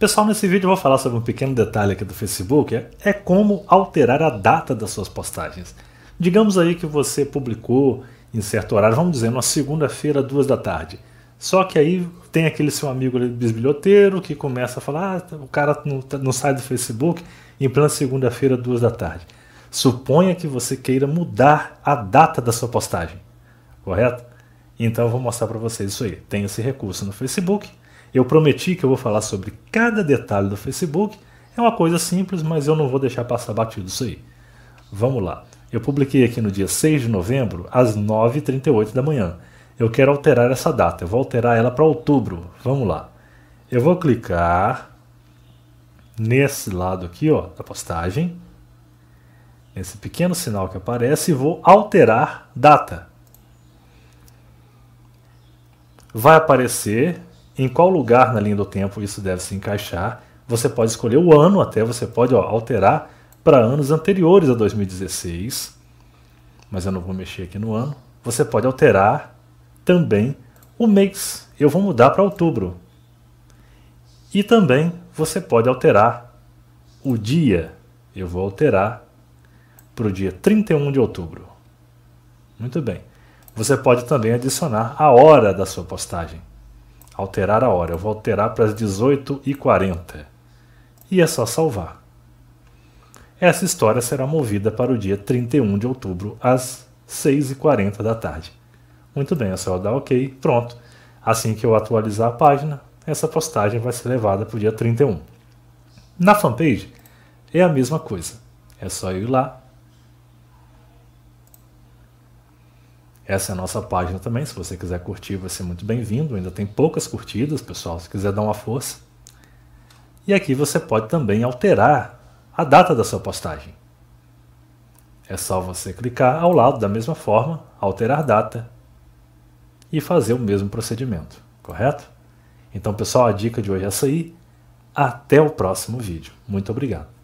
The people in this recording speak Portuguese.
Pessoal, nesse vídeo eu vou falar sobre um pequeno detalhe aqui do Facebook, é, é, como alterar a data das suas postagens. Digamos aí que você publicou em certo horário, vamos dizer, numa segunda-feira, duas da tarde. Só que aí tem aquele seu amigo bisbilhoteiro que começa a falar, ah, o cara não, tá, não sai do Facebook em plena segunda-feira, duas da tarde. Suponha que você queira mudar a data da sua postagem, correto? Então eu vou mostrar para vocês isso aí. Tem esse recurso no Facebook, eu prometi que eu vou falar sobre cada detalhe do Facebook. É uma coisa simples, mas eu não vou deixar passar batido isso aí. Vamos lá. Eu publiquei aqui no dia 6 de novembro, às 9h38 da manhã. Eu quero alterar essa data. Eu vou alterar ela para outubro. Vamos lá. Eu vou clicar nesse lado aqui, ó, da postagem. Nesse pequeno sinal que aparece e vou alterar data. Vai aparecer em qual lugar na linha do tempo isso deve se encaixar. Você pode escolher o ano, até você pode ó, alterar para anos anteriores a 2016, mas eu não vou mexer aqui no ano. Você pode alterar também o mês. Eu vou mudar para outubro. E também você pode alterar o dia. Eu vou alterar para o dia 31 de outubro. Muito bem. Você pode também adicionar a hora da sua postagem alterar a hora. Eu vou alterar para as 18h40. E é só salvar. Essa história será movida para o dia 31 de outubro, às 6h40 da tarde. Muito bem, é só dar OK. Pronto. Assim que eu atualizar a página, essa postagem vai ser levada para o dia 31. Na fanpage, é a mesma coisa. É só ir lá, Essa é a nossa página também. Se você quiser curtir, vai ser muito bem-vindo. Ainda tem poucas curtidas, pessoal. Se quiser dar uma força. E aqui você pode também alterar a data da sua postagem. É só você clicar ao lado da mesma forma, alterar data e fazer o mesmo procedimento, correto? Então, pessoal, a dica de hoje é essa aí. Até o próximo vídeo. Muito obrigado.